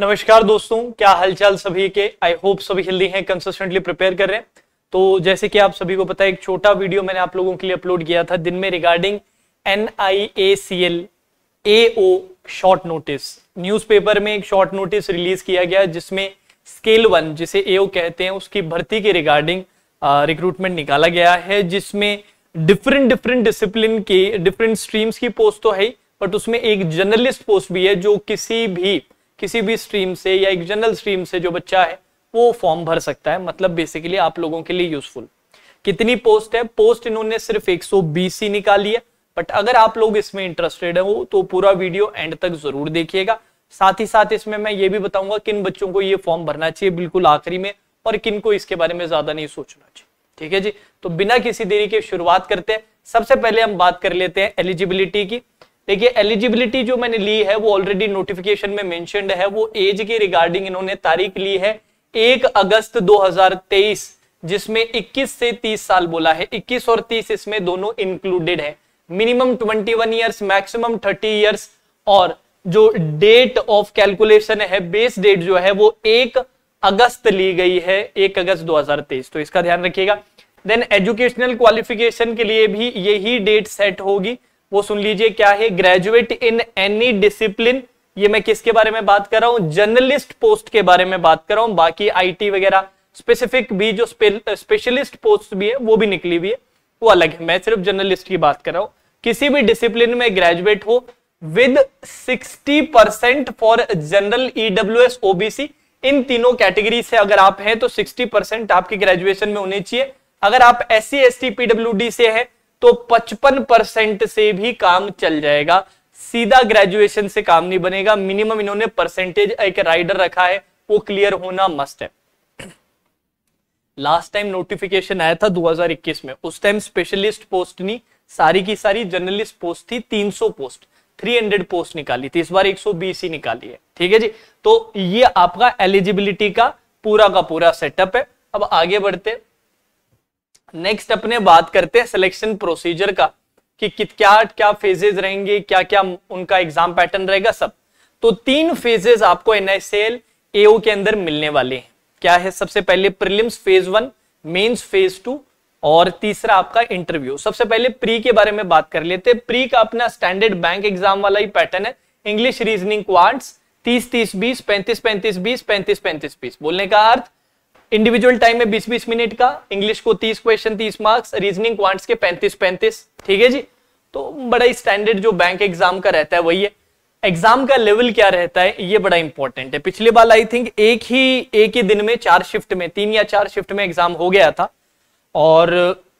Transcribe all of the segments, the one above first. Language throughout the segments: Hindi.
नमस्कार दोस्तों क्या हालचाल सभी के आई होप सभी हेल्दी हैं कंसिस्टेंटली प्रिपेयर कर रहे हैं तो जैसे कि आप सभी को पता है एक छोटा वीडियो मैंने आप लोगों के लिए अपलोड किया था दिन में regarding N I A C L A O short notice newspaper में एक शॉर्ट नोटिस रिलीज किया गया जिसमें स्केल वन जिसे ए कहते हैं उसकी भर्ती के रिगार्डिंग रिक्रूटमेंट निकाला गया है जिसमें डिफरेंट डिफरेंट डिसिप्लिन की डिफरेंट स्ट्रीम्स की पोस्ट तो है बट उसमें एक जर्नलिस्ट पोस्ट भी है जो किसी भी किसी भी स्ट्रीम से या एक जनरल स्ट्रीम से जो बच्चा है वो फॉर्म भर सकता है मतलब बेसिकली आप लोगों के लिए यूजफुल कितनी पोस्ट है पोस्ट इन्होंने सिर्फ 120 ही निकाली है बट अगर आप लोग इसमें इंटरेस्टेड हो तो पूरा वीडियो एंड तक जरूर देखिएगा साथ ही साथ इसमें मैं ये भी बताऊंगा किन बच्चों को ये फॉर्म भरना चाहिए बिल्कुल आखिरी में और किन को इसके बारे में ज्यादा नहीं सोचना चाहिए ठीक है जी तो बिना किसी देरी के शुरुआत करते हैं सबसे पहले हम बात कर लेते हैं एलिजिबिलिटी की देखिए एलिजिबिलिटी जो मैंने ली है वो ऑलरेडी नोटिफिकेशन में मैं वो एज के रिगार्डिंग इन्होंने तारीख ली है एक अगस्त 2023 जिसमें 21 से 30 साल बोला है 21 और 30 इसमें दोनों इंक्लूडेड है मिनिमम 21 इयर्स मैक्सिमम 30 इयर्स और जो डेट ऑफ कैलकुलेशन है बेस डेट जो है वो एक अगस्त ली गई है एक अगस्त 2023 तो इसका ध्यान रखिएगा देन एजुकेशनल क्वालिफिकेशन के लिए भी यही डेट सेट होगी वो सुन लीजिए क्या है ग्रेजुएट इन एनी डिसिप्लिन ये मैं किसके बारे में बात कर रहा हूं जर्नलिस्ट पोस्ट के बारे में बात कर रहा हूं बाकी आईटी वगैरह स्पेसिफिक भी जो स्पेशलिस्ट पोस्ट भी है वो भी निकली हुई है वो अलग है मैं सिर्फ जर्नलिस्ट की बात कर रहा हूँ किसी भी डिसिप्लिन में ग्रेजुएट हो with 60 percent for general EWS OBC ओबीसी इन तीनों कैटेगरी से अगर आप हैं तो 60 परसेंट आपकी ग्रेजुएशन में होनी चाहिए अगर आप S C S T PW D से हैं तो 55 परसेंट से भी काम चल जाएगा सीधा ग्रेजुएशन से काम नहीं बनेगा मिनिमम इन्होंने परसेंटेज एक राइडर रखा है वो क्लियर होना मस्ट है लास्ट टाइम नोटिफिकेशन आया था 2021 में उस टाइम स्पेशलिस्ट पोस्ट नहीं सारी की सारी जर्नलिस्ट पोस्ट थी 300 पोस्ट 300 पोस्ट निकाली थी इस बार 120 ही निकाली है ठीक है जी तो ये आपका एलिजिबिलिटी का पूरा का पूरा सेटअप है अब आगे बढ़ते नेक्स्ट अपने बात करते हैं सिलेक्शन प्रोसीजर का कि कित क्या क्या फेजेज रहेंगे क्या क्या उनका एग्जाम पैटर्न रहेगा सब तो तीन फेजेज आपको एनएसएल एओ के अंदर मिलने वाले हैं क्या है सबसे पहले prelims phase one mains phase two और तीसरा आपका इंटरव्यू सबसे पहले प्री के बारे में बात कर लेते हैं प्री का अपना स्टैंडर्ड बैंक एग्जाम वाला ही पैटर्न है इंग्लिश रीजनिंग क्वांट्स तीस तीस बीस पैंतीस पैंतीस बीस पैंतीस पैंतीस बीस बोलने का अर्थ इंडिविजुअल टाइम में बीस बीस मिनट का इंग्लिश को तीस क्वेश्चन तीस मार्क्स रीजनिंग क्वांट्स के पैंतीस पैंतीस ठीक है जी तो बड़ा स्टैंडर्ड जो बैंक एग्जाम का रहता है वही है एग्जाम का लेवल क्या रहता है ये बड़ा इंपॉर्टेंट है पिछले बार आई थिंक एक ही एक ही दिन में चार शिफ्ट में तीन या चार शिफ्ट में एग्जाम हो गया था और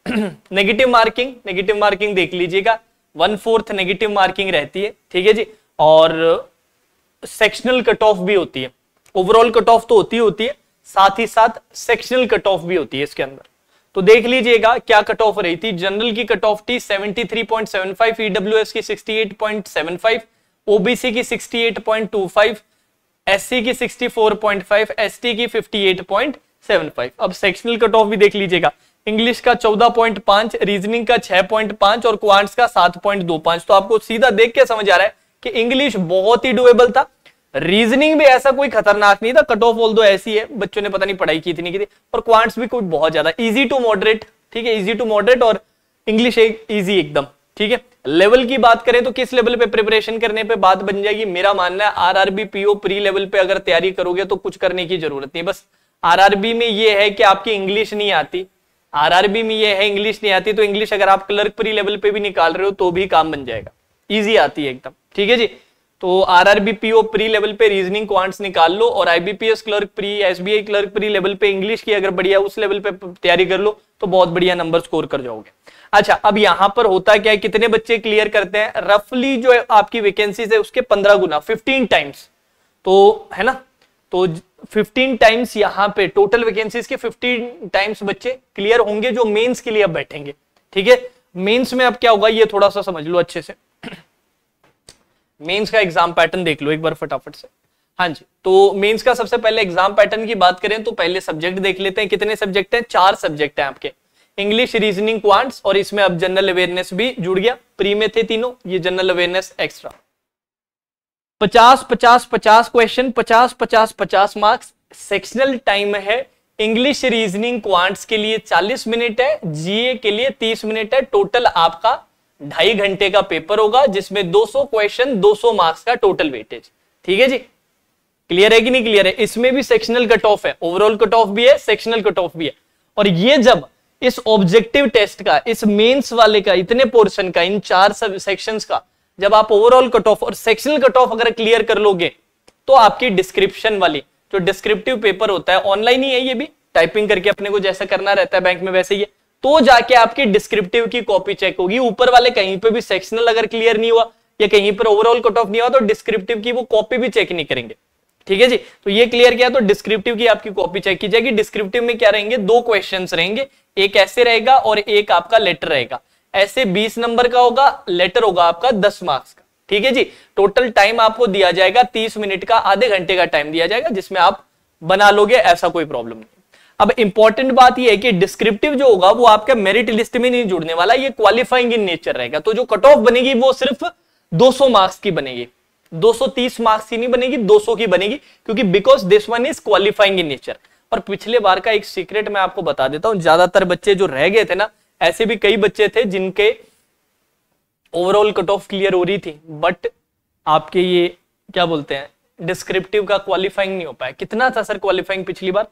नेगेटिव मार्किंग नेगेटिव मार्किंग देख लीजिएगा वन फोर्थ नेगेटिव मार्किंग रहती है ठीक है जी और सेक्शनल कट ऑफ भी होती है ओवरऑल कट ऑफ तो होती होती है साथ ही साथ सेक्शनल कट ऑफ भी होती है इसके अंदर तो देख लीजिएगा क्या कट ऑफ रही थी जनरल की कट ऑफ थी 73.75 ईडब्ल्यूएस e की 68.75 ओबीसी की 68.25 एससी की 64.5 एसटी की 58.75 अब सेक्शनल कट ऑफ भी देख लीजिएगा इंग्लिश का 14.5 रीजनिंग का 6.5 और क्वांट्स का 7.25 तो आपको सीधा देख के समझ आ रहा है कि इंग्लिश बहुत ही डुएबल था रीजनिंग भी ऐसा कोई खतरनाक नहीं था कट ऑफ ऑल दो ऐसी है बच्चों ने पता नहीं पढ़ाई की इतनी की थी पर क्वांट्स भी कोई बहुत ज्यादा इजी टू मॉडरेट ठीक है इजी टू मॉडरेट और इंग्लिश एक इजी एकदम ठीक है लेवल की बात करें तो किस लेवल पे प्रिपरेशन करने पे बात बन जाएगी मेरा मानना है आरआरबी पीओ प्री लेवल पे अगर तैयारी करोगे तो कुछ करने की जरूरत नहीं बस आरआरबी में ये है कि आपकी इंग्लिश नहीं आती आरआरबी में ये है इंग्लिश नहीं आती तो इंग्लिश अगर आप क्लर्क प्री लेवल पे भी निकाल रहे हो तो भी काम बन जाएगा ईजी आती है एकदम ठीक है जी तो आरआरबीपीओ प्री लेवल पे रीजनिंग क्वांट्स निकाल लो और IBPS clerk pre SBI clerk pre level पे इंग्लिश की अगर बढ़िया उस लेवल पे तैयारी कर लो तो बहुत बढ़िया नंबर स्कोर कर जाओगे अच्छा अब यहां पर होता क्या है कितने बच्चे क्लियर करते हैं रफली जो आपकी वैकेंसीज है उसके पंद्रह गुना फिफ्टीन टाइम्स तो है ना तो फिफ्टीन टाइम्स यहाँ पे टोटल वैकेंसीज के फिफ्टीन टाइम्स बच्चे क्लियर होंगे जो मेन्स के लिए अब बैठेंगे ठीक है मेन्स में अब क्या होगा ये थोड़ा सा समझ लो अच्छे से मेंस का एग्जाम पैटर्न देख लो एक बार फटाफट से हाँ जी तो मेंस का सबसे पहले एग्जाम पैटर्न की बात करें तो पहले सब्जेक्ट देख लेते हैं कितने सब्जेक्ट हैं चार सब्जेक्ट हैं आपके इंग्लिश रीजनिंग क्वांट्स और इसमें अब जनरल अवेयरनेस भी जुड़ गया प्री में थे तीनों ये जनरल अवेयरनेस एक्स्ट्रा पचास पचास पचास क्वेश्चन पचास पचास पचास मार्क्स सेक्शनल टाइम है इंग्लिश रीजनिंग क्वांट्स के लिए 40 मिनट है जीए के लिए 30 मिनट है टोटल आपका ढाई घंटे का पेपर होगा जिसमें 200 क्वेश्चन 200 मार्क्स का टोटल वेटेज ठीक है जी क्लियर है कि नहीं क्लियर है इसमें भी सेक्शनल कट ऑफ है ओवरऑल कट ऑफ भी है सेक्शनल कट ऑफ भी है और ये जब इस ऑब्जेक्टिव टेस्ट का इस मेंस वाले का इतने पोर्शन का इन चार सब सेक्शन का जब आप ओवरऑल कट ऑफ और सेक्शनल कट ऑफ अगर क्लियर कर लोगे तो आपकी डिस्क्रिप्शन वाली जो डिस्क्रिप्टिव पेपर होता है ऑनलाइन ही है ये भी टाइपिंग करके अपने को जैसा करना रहता है बैंक में वैसे ही है तो जाके आपकी डिस्क्रिप्टिव की कॉपी चेक होगी ऊपर वाले कहीं पे भी सेक्शनल अगर क्लियर नहीं हुआ या कहीं पर ओवरऑल कट ऑफ नहीं हुआ तो डिस्क्रिप्टिव की वो कॉपी भी चेक नहीं करेंगे ठीक है जी तो ये क्लियर किया तो डिस्क्रिप्टिव की आपकी कॉपी चेक की जाएगी डिस्क्रिप्टिव में क्या रहेंगे दो क्वेश्चन रहेंगे एक ऐसे रहेगा और एक आपका लेटर रहेगा ऐसे बीस नंबर का होगा लेटर होगा आपका दस मार्क्स का ठीक है जी टोटल टाइम आपको दिया जाएगा तीस मिनट का आधे घंटे का टाइम दिया जाएगा जिसमें आप बना लोगे ऐसा कोई प्रॉब्लम नहीं अब इंपॉर्टेंट बात यह है कि डिस्क्रिप्टिव जो होगा वो आपके मेरिट लिस्ट में नहीं जुड़ने वाला ये क्वालिफाइंग इन नेचर रहेगा तो जो कट ऑफ बनेगी वो सिर्फ 200 मार्क्स की बनेगी 230 मार्क्स की नहीं बनेगी 200 की बनेगी क्योंकि because this one is qualifying in nature और पिछले बार का एक सीक्रेट मैं आपको बता देता हूं ज्यादातर बच्चे जो रह गए थे ना ऐसे भी कई बच्चे थे जिनके ओवरऑल कट ऑफ क्लियर हो रही थी बट आपके ये क्या बोलते हैं डिस्क्रिप्टिव का क्वालिफाइंग नहीं हो पाया कितना था सर क्वालिफाइंग पिछली बार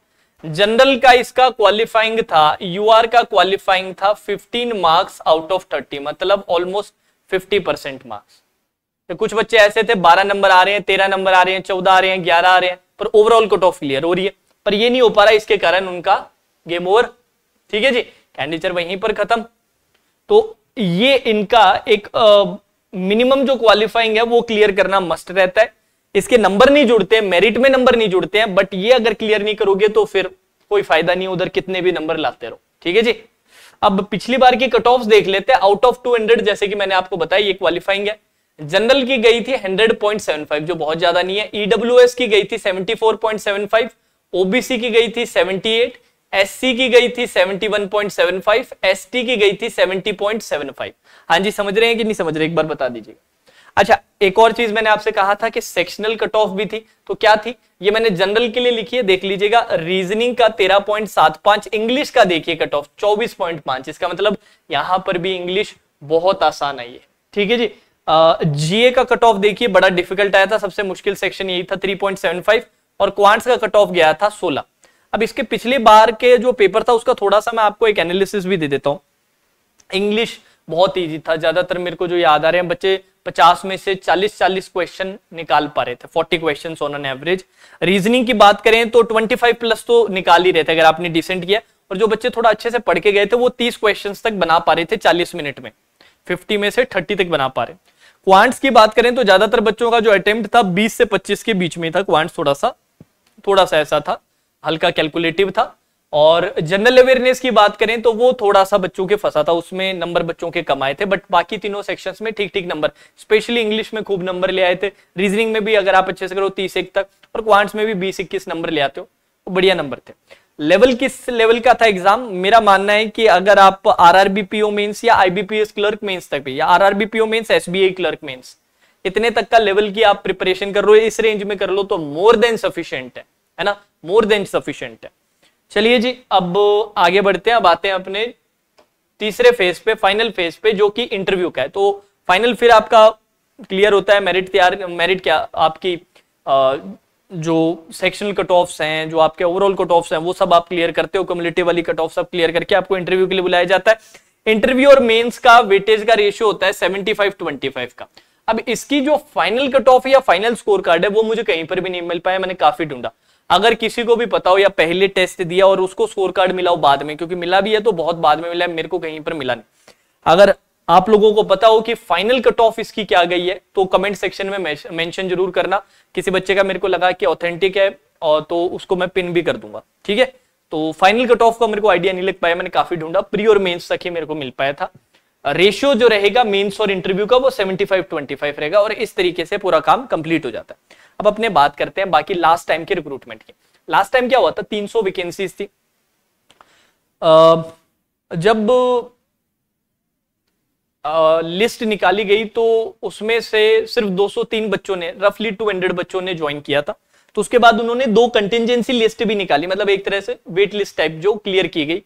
जनरल का इसका क्वालिफाइंग था यूआर का क्वालिफाइंग था 15 मार्क्स आउट ऑफ 30 मतलब ऑलमोस्ट 50 परसेंट मार्क्स तो कुछ बच्चे ऐसे थे 12 नंबर आ रहे हैं 13 नंबर आ रहे हैं 14 आ रहे हैं 11 आ रहे हैं पर ओवरऑल कट ऑफ क्लियर हो रही है पर ये नहीं हो पा रहा इसके कारण उनका गेम ओवर ठीक है जी कैंडिचर वहीं पर खत्म तो ये इनका एक मिनिमम जो क्वालिफाइंग है वो क्लियर करना मस्ट रहता है इसके नंबर नहीं जुड़ते हैं मेरिट में नंबर नहीं जुड़ते हैं बट ये अगर क्लियर नहीं करोगे तो फिर कोई फायदा नहीं उधर कितने भी नंबर लाते रहो ठीक है जी अब पिछली बार की कट ऑफ देख लेते हैं आउट ऑफ 200 जैसे कि मैंने आपको बताया ये क्वालिफाइंग है जनरल की गई थी 100.75 जो बहुत ज्यादा नहीं है ईडब्ल्यू e की गई थी 74.75 ओबीसी की गई थी 78 एससी की गई थी 71.75 एसटी की गई थी 70.75 हाँ जी समझ रहे हैं कि नहीं समझ रहे एक बार बता दीजिए अच्छा एक और चीज मैंने आपसे कहा था कि सेक्शनल कट ऑफ भी थी तो क्या थी ये मैंने जनरल के लिए लिखी है देख लीजिएगा रीजनिंग का तेरह पॉइंट सात पांच इंग्लिश का देखिए कट ऑफ चौबीस पॉइंट पांच इसका मतलब यहां पर भी इंग्लिश बहुत आसान आई है ठीक है जी जीए का कट ऑफ देखिए बड़ा डिफिकल्ट आया था सबसे मुश्किल सेक्शन यही था थ्री और क्वांट्स का कट ऑफ गया था सोलह अब इसके पिछले बार के जो पेपर था उसका थोड़ा सा मैं आपको एक एनालिसिस भी दे देता हूँ इंग्लिश बहुत ईजी था ज्यादातर मेरे को जो याद आ रहे हैं बच्चे पचास में से चालीस चालीस क्वेश्चन निकाल पा रहे थे forty question on an average reasoning की बात करें तो फाइव प्लस तो निकाल ही रहे थे अगर आपने डिसेंट किया और जो बच्चे थोड़ा अच्छे से पढ़ के गए थे वो तीस क्वेश्चन तक बना पा रहे थे चालीस मिनट में फिफ्टी में से थर्टी तक बना पा रहे क्वांट्स की बात करें तो ज्यादातर बच्चों का जो अटेम्प्ट था बीस से पच्चीस के बीच में था क्वांट्स थोड़ा सा थोड़ा सा ऐसा था हल्का कैलकुलेटिव था और जनरल अवेयरनेस की बात करें तो वो थोड़ा सा बच्चों के फंसा था उसमें नंबर बच्चों के कमाए थे बट बाकी तीनों सेक्शंस में ठीक ठीक नंबर स्पेशली इंग्लिश में खूब नंबर ले आए थे रीजनिंग में भी अगर आप अच्छे से करो तीस एक तक और क्वांट्स में भी बीस इक्कीस नंबर ले आते हो तो बढ़िया नंबर थे लेवल किस लेवल का था एग्जाम मेरा मानना है कि अगर आप आर आर बी मेन्स या आईबीपीएस क्लर्क मेन्स तक भी या R R B mains S B I clerk mains इतने तक का लेवल की आप प्रिपरेशन कर हो इस रेंज में कर लो तो मोर देन सफिशियंट है है ना मोर देन सफिशियंट है चलिए जी अब आगे बढ़ते हैं अब आते हैं अपने तीसरे फेज पे फाइनल फेज पे जो कि इंटरव्यू का है तो फाइनल फिर आपका क्लियर होता है मेरिट तैयार मेरिट क्या आपकी आ, जो सेक्शनल कट ऑफ हैं जो आपके ओवरऑल कट ऑफ हैं वो सब आप क्लियर करते हो कम्युनिटी वाली कट ऑफ सब क्लियर करके आपको इंटरव्यू के लिए बुलाया जाता है इंटरव्यू और मेन्स का वेटेज का रेशियो होता है सेवेंटी फाइव ट्वेंटी फाइव का अब इसकी जो फाइनल कट ऑफ या फाइनल स्कोर कार्ड है वो मुझे कहीं पर भी नहीं मिल पाया मैंने काफी ढूंढा अगर किसी को भी पता हो या पहले टेस्ट दिया और उसको स्कोर कार्ड मिला हो बाद में क्योंकि मिला भी है तो बहुत बाद में मिला है मेरे को कहीं पर मिला नहीं अगर आप लोगों को पता हो कि फाइनल कट ऑफ इसकी क्या गई है तो कमेंट सेक्शन में मेंशन जरूर करना किसी बच्चे का मेरे को लगा कि ऑथेंटिक है और तो उसको मैं पिन भी कर दूंगा ठीक है तो फाइनल कट ऑफ का मेरे को आइडिया नहीं लग पाया मैंने काफी ढूंढा प्री और मेन्स तक ही मेरे को मिल पाया था रेशियो जो रहेगा मेन्स और इंटरव्यू का वो सेवेंटी फाइव रहेगा और इस तरीके से पूरा काम कंप्लीट हो जाता है अब अपने बात करते हैं बाकी लास्ट टाइम के रिक्रूटमेंट की लास्ट टाइम क्या हुआ था 300 वेकेंसी थी जब लिस्ट निकाली गई तो उसमें से सिर्फ 203 बच्चों ने रफली 200 बच्चों ने ज्वाइन किया था तो उसके बाद उन्होंने दो कंटिजेंसी लिस्ट भी निकाली मतलब एक तरह से वेट लिस्ट टाइप जो क्लियर की गई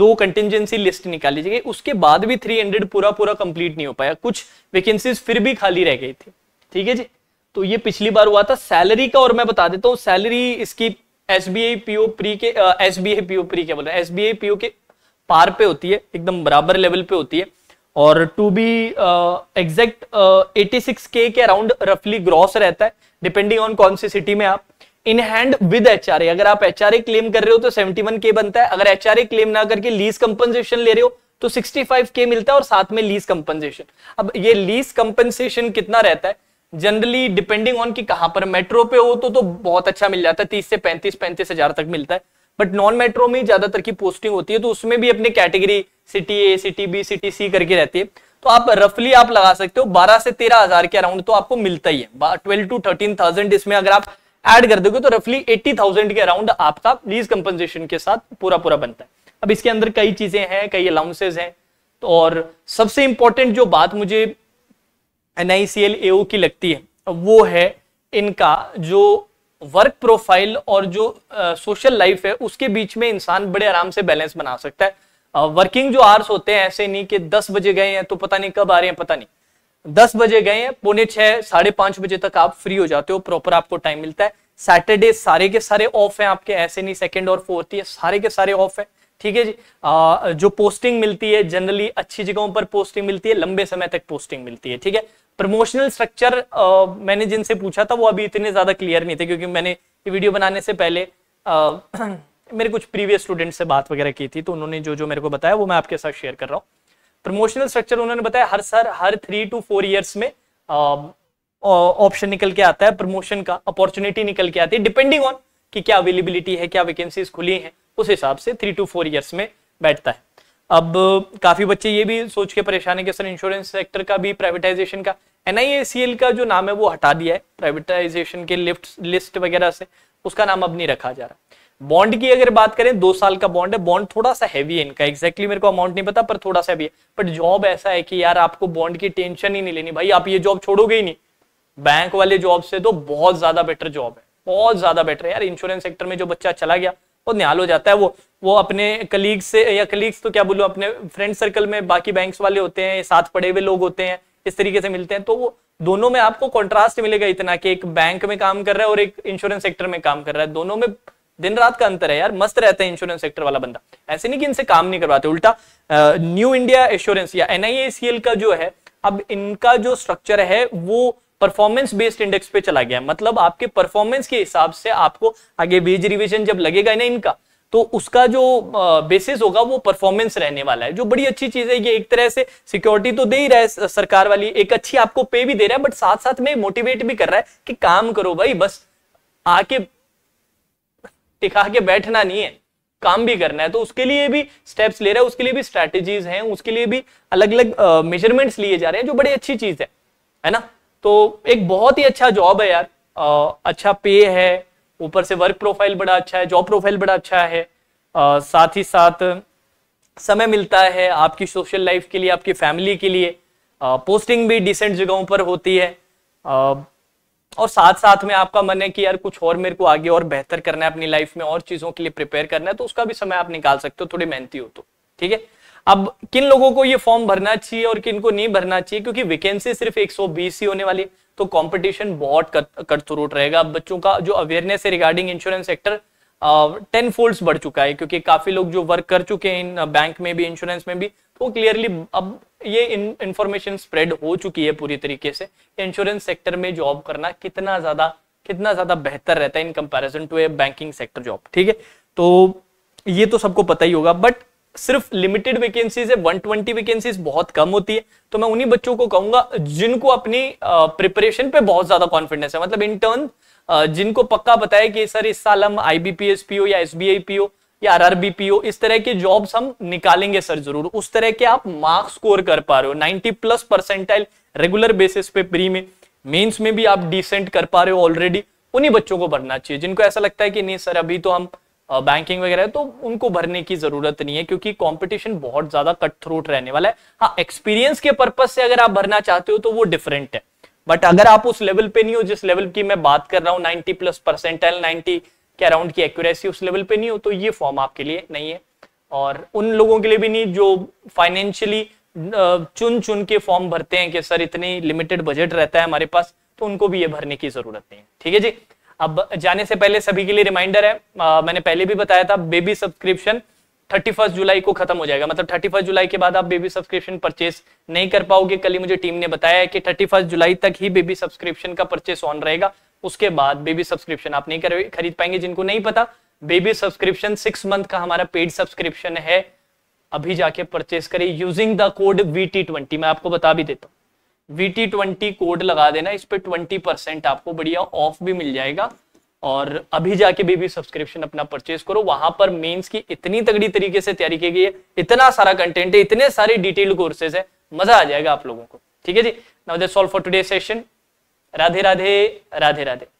दो कंटिजेंसी लिस्ट निकाली गई उसके बाद भी 300 पूरा पूरा कंप्लीट नहीं हो पाया कुछ वैकेंसीज फिर भी खाली रह गई थी ठीक है जी तो ये पिछली बार हुआ था सैलरी का और मैं बता देता हूँ सैलरी इसकी S B I PO pre के S B I PO pre क्या बोल रहे हैं एस बी आई पीओ के पार पे होती है एकदम बराबर लेवल पे होती है और to be exact eighty six K के अराउंड रफली ग्रॉस रहता है डिपेंडिंग ऑन कौन सी सिटी में आप इन हैंड विद ए अगर आप एचआरए क्लेम कर रहे हो तो वन के बनता है अगर ए क्लेम ना करके लीज कंपनसेशन ले रहे हो तो 65 के मिलता है और साथ में लीज कंपनसेशन अब ये लीज कंपनसेशन कितना रहता है जनरली डिपेंडिंग ऑन कि कहां पर मेट्रो पे हो तो तो बहुत अच्छा मिल जाता है तीस से पैंतीस पैंतीस हजार तक मिलता है बट नॉन मेट्रो में ज्यादातर की पोस्टिंग होती है तो उसमें भी अपनी category city A city B city C करके रहती है तो आप रफली आप लगा सकते हो बारह से तेरह हजार के अराउंड तो आपको मिलता ही है ट्वेल्व टू थर्टीन थाउजेंड इसमें अगर आप एड कर दोगे तो रफली एट्टी थाउजेंड के अराउंड आपका लीज कंपनसेशन के साथ पूरा पूरा बनता है अब इसके अंदर कई चीजें हैं कई अलाउंसेज हैं तो और सबसे इंपॉर्टेंट जो बात मुझे एन आई सी एल ए की लगती है वो है इनका जो वर्क प्रोफाइल और जो सोशल लाइफ है उसके बीच में इंसान बड़े आराम से बैलेंस बना सकता है वर्किंग जो आवर्स होते हैं ऐसे नहीं कि दस बजे गए हैं तो पता नहीं कब आ रहे हैं पता नहीं दस बजे गए हैं पौने छह साढ़े पांच बजे तक आप फ्री हो जाते हो प्रॉपर आपको टाइम मिलता है सैटरडे सारे के सारे ऑफ हैं आपके ऐसे नहीं सेकेंड और फोर्थ ये सारे के सारे ऑफ है ठीक है जी आ, जो पोस्टिंग मिलती है जनरली अच्छी जगहों पर पोस्टिंग मिलती है लंबे समय तक पोस्टिंग मिलती है ठीक है प्रमोशनल स्ट्रक्चर uh, मैंने जिनसे पूछा था वो अभी इतने ज़्यादा क्लियर नहीं थे क्योंकि मैंने वीडियो बनाने से पहले आ, uh, मेरे कुछ प्रीवियस स्टूडेंट से बात वगैरह की थी तो उन्होंने जो जो मेरे को बताया वो मैं आपके साथ शेयर कर रहा हूँ प्रमोशनल स्ट्रक्चर उन्होंने बताया हर सर हर थ्री टू फोर ईयर्स में ऑप्शन uh, निकल के आता है प्रमोशन का अपॉर्चुनिटी निकल के आती है डिपेंडिंग ऑन कि क्या अवेलेबिलिटी है क्या वैकेंसीज खुली हैं उस हिसाब से थ्री टू फोर ईयर्स में बैठता है अब काफी बच्चे ये भी सोच के परेशान है कि सर इंश्योरेंस सेक्टर का भी प्राइवेटाइजेशन का एनआईएसीएल का जो नाम है वो हटा दिया है प्राइवेटाइजेशन के लिफ्ट लिस्ट वगैरह से उसका नाम अब नहीं रखा जा रहा बॉन्ड की अगर बात करें दो साल का बॉन्ड है बॉन्ड थोड़ा सा हैवी है इनका एक्जैक्टली मेरे को अमाउंट नहीं पता पर थोड़ा सा हैवी है बट जॉब ऐसा है कि यार आपको बॉन्ड की टेंशन ही नहीं लेनी भाई आप ये जॉब छोड़ोगे ही नहीं बैंक वाले जॉब से तो बहुत ज्यादा बेटर जॉब है बहुत ज्यादा बेटर है यार इंश्योरेंस सेक्टर में जो बच्चा चला गया और निहाल हो जाता है वो वो अपने कलीग से या कलीग्स तो क्या बोलो अपने फ्रेंड सर्कल में बाकी बैंक्स वाले होते हैं साथ पड़े हुए लोग होते हैं इस तरीके से मिलते हैं तो वो दोनों में आपको कॉन्ट्रास्ट मिलेगा इतना कि एक बैंक में काम कर रहा है और एक इंश्योरेंस सेक्टर में काम कर रहा है दोनों में दिन रात का अंतर है यार मस्त रहता है इंश्योरेंस सेक्टर वाला बंदा ऐसे नहीं कि इनसे काम नहीं करवाते उल्टा न्यू इंडिया इंश्योरेंस या एनआईएसीएल का जो है अब इनका जो स्ट्रक्चर है वो परफॉर्मेंस बेस्ड इंडेक्स पे चला गया मतलब आपके परफॉर्मेंस के हिसाब से आपको आगे वेज रिविजन जब लगेगा ना इनका तो उसका जो बेसिस होगा वो परफॉर्मेंस रहने वाला है जो बड़ी अच्छी चीज है ये एक तरह से सिक्योरिटी तो दे ही रहा है सरकार वाली एक अच्छी आपको पे भी दे रहा है बट साथ साथ में मोटिवेट भी कर रहा है कि काम करो भाई बस आके टिका के बैठना नहीं है काम भी करना है तो उसके लिए भी स्टेप्स ले रहा है उसके लिए भी स्ट्रेटेजीज हैं उसके लिए भी अलग अलग मेजरमेंट्स लिए जा रहे हैं जो बड़ी अच्छी चीज है है ना तो एक बहुत ही अच्छा जॉब है यार आ, अच्छा पे है ऊपर से वर्क प्रोफाइल बड़ा अच्छा है जॉब प्रोफाइल बड़ा अच्छा है आ, साथ ही साथ समय मिलता है आपकी सोशल लाइफ के लिए आपकी फैमिली के लिए आ, पोस्टिंग भी डिसेंट जगहों पर होती है आ, और साथ साथ में आपका मन है कि यार कुछ और मेरे को आगे और बेहतर करना है अपनी लाइफ में और चीज़ों के लिए प्रिपेयर करना है तो उसका भी समय आप निकाल सकते हो थोड़ी मेहनती हो तो ठीक है अब किन लोगों को ये फॉर्म भरना चाहिए और किन को नहीं भरना चाहिए क्योंकि वैकेंसी सिर्फ 120 ही होने वाली है तो कंपटीशन बहुत कड़तरूट रहेगा बच्चों का जो अवेयरनेस है regarding insurance sector ten fold बढ़ चुका है क्योंकि काफी लोग जो वर्क कर चुके हैं इन बैंक में भी इंश्योरेंस में भी तो क्लियरली अब ये इंफॉर्मेशन स्प्रेड हो चुकी है पूरी तरीके से इंश्योरेंस सेक्टर में जॉब करना कितना ज्यादा कितना ज्यादा बेहतर रहता है in comparison to a banking sector job ठीक है तो ये तो सबको पता ही होगा बट सिर्फ लिमिटेड वैकेंसीज है 120 वैकेंसीज बहुत कम होती है तो मैं उन्हीं बच्चों को कहूंगा जिनको अपनी प्रिपरेशन पे बहुत ज्यादा कॉन्फिडेंस है मतलब इंटर्न जिनको पक्का पता है कि सर इस साल हम आईबीपीएस पीओ या एस बी आई पीओ या आर आरबी पीओ इस तरह के जॉब्स हम निकालेंगे सर जरूर उस तरह के आप मार्क्स स्कोर कर पा रहे हो 90 प्लस परसेंटाइल रेगुलर बेसिस पे प्री में मेंस में भी आप डिसेंट कर पा रहे हो ऑलरेडी उन्हीं बच्चों को भरना चाहिए जिनको ऐसा लगता है कि नहीं सर अभी तो हम बैंकिंग वगैरह तो उनको भरने की जरूरत नहीं है क्योंकि कंपटीशन बहुत ज्यादा कट थ्रोट रहने वाला है हाँ एक्सपीरियंस के पर्पज से अगर आप भरना चाहते हो तो वो डिफरेंट है बट अगर आप उस लेवल पे नहीं हो जिस लेवल की मैं बात कर रहा हूँ नाइनटी प्लस परसेंटाइल नाइनटी के अराउंड की एक्यूरेसी उस लेवल पे नहीं हो तो ये फॉर्म आपके लिए नहीं है और उन लोगों के लिए भी नहीं जो फाइनेंशियली चुन चुन के फॉर्म भरते हैं कि सर इतनी लिमिटेड बजट रहता है हमारे पास तो उनको भी ये भरने की जरूरत नहीं है ठीक है जी अब जाने से पहले सभी के लिए रिमाइंडर है आ, मैंने पहले भी बताया था बेबी सब्सक्रिप्शन 31 जुलाई को खत्म हो जाएगा मतलब 31 जुलाई के बाद आप बेबी सब्सक्रिप्शन परचेस नहीं कर पाओगे कल ही मुझे टीम ने बताया है कि 31 जुलाई तक ही बेबी सब्सक्रिप्शन का परचेस ऑन रहेगा उसके बाद बेबी सब्सक्रिप्शन आप नहीं कर, खरीद पाएंगे जिनको नहीं पता बेबी सब्सक्रिप्शन सिक्स मंथ का हमारा पेड सब्सक्रिप्शन है अभी जाके परचेस करें using the code V T twenty मैं आपको बता भी देता हूँ टी ट्वेंटी कोड लगा देना इस पर ट्वेंटी परसेंट आपको बढ़िया ऑफ भी मिल जाएगा और अभी जाके भी भी सब्सक्रिप्शन अपना परचेज करो वहां पर मेंस की इतनी तगड़ी तरीके से तैयारी की गई है इतना सारा कंटेंट है इतने सारे डिटेल कोर्सेज है मजा आ जाएगा आप लोगों को ठीक है जी now that's all for today session Radhe Radhe Radhe Radhe